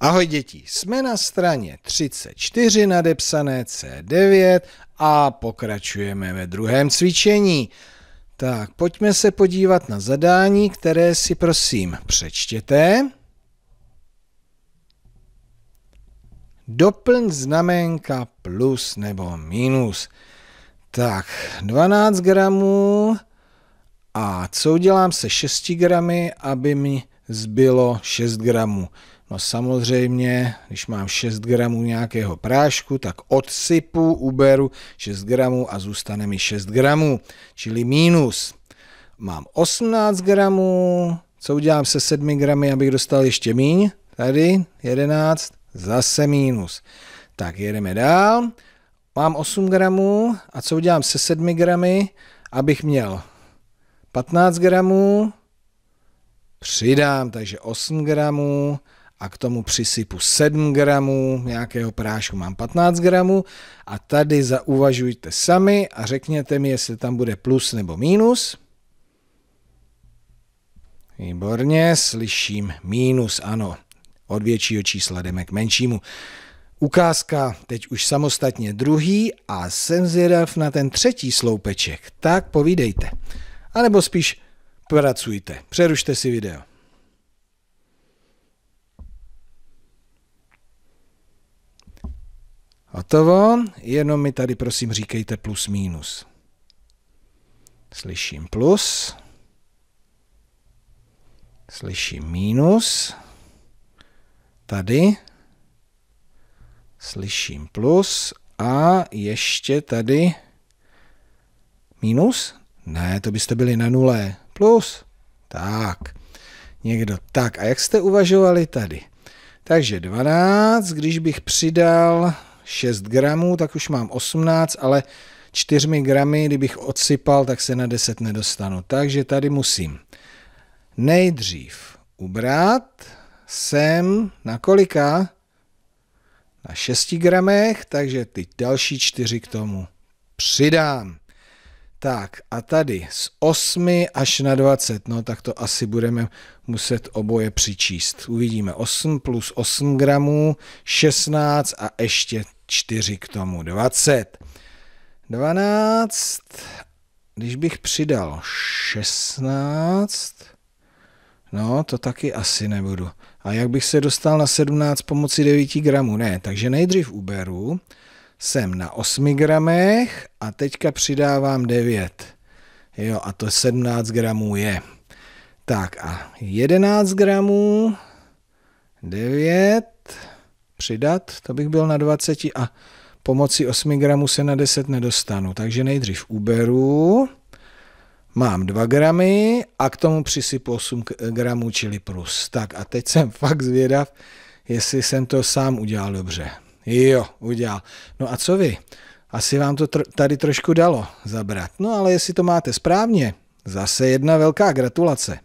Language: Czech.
Ahoj děti, jsme na straně 34 nadepsané C9 a pokračujeme ve druhém cvičení. Tak, pojďme se podívat na zadání, které si prosím přečtěte. Doplň znamenka plus nebo minus. Tak, 12 gramů a co udělám se 6 gramy, aby mi zbylo 6 gramů. No samozřejmě, když mám 6 gramů nějakého prášku, tak odsypu, uberu 6 gramů a zůstane mi 6 gramů, čili mínus. Mám 18 gramů, co udělám se 7 gramy, abych dostal ještě míň? Tady 11, zase mínus. Tak jedeme dál. Mám 8 gramů a co udělám se 7 gramy, abych měl 15 gramů? Přidám, takže 8 gramů a k tomu přisypu 7 gramů nějakého prášku, mám 15 gramů a tady zauvažujte sami a řekněte mi, jestli tam bude plus nebo mínus. Výborně, slyším mínus, ano, od většího čísla jdeme k menšímu. Ukázka teď už samostatně druhý a jsem zvědav na ten třetí sloupeček, tak povídejte. A nebo spíš pracujte, přerušte si video. hotovo, jenom mi tady prosím říkejte plus minus. Slyším plus, slyším minus, tady, slyším plus a ještě tady minus? Ne, to byste byli na nule. Plus. Tak. Někdo tak. A jak jste uvažovali tady? Takže 12, když bych přidal 6 gramů, tak už mám 18, ale 4 gramy, kdybych odsypal, tak se na 10 nedostanu. Takže tady musím nejdřív ubrat sem na kolika? Na 6 gramech, takže ty další 4 k tomu přidám. Tak a tady z 8 až na 20, no tak to asi budeme muset oboje přičíst. Uvidíme 8 plus 8 gramů, 16 a ještě 4 k tomu 20. 12, když bych přidal 16, no to taky asi nebudu. A jak bych se dostal na 17 pomocí 9 gramů? Ne, takže nejdřív uberu, jsem na 8 gramech a teďka přidávám 9. Jo, a to 17 gramů je. Tak a 11 gramů, 9, přidat, to bych byl na 20 a pomocí 8 gramů se na 10 nedostanu. Takže nejdřív uberu, mám 2 gramy a k tomu přisypu 8 gramů čili plus. Tak a teď jsem fakt zvědav, jestli jsem to sám udělal dobře. Jo, udělal. No a co vy? Asi vám to tr- tady trošku dalo zabrat. No ale jestli to máte správně, zase jedna velká gratulace.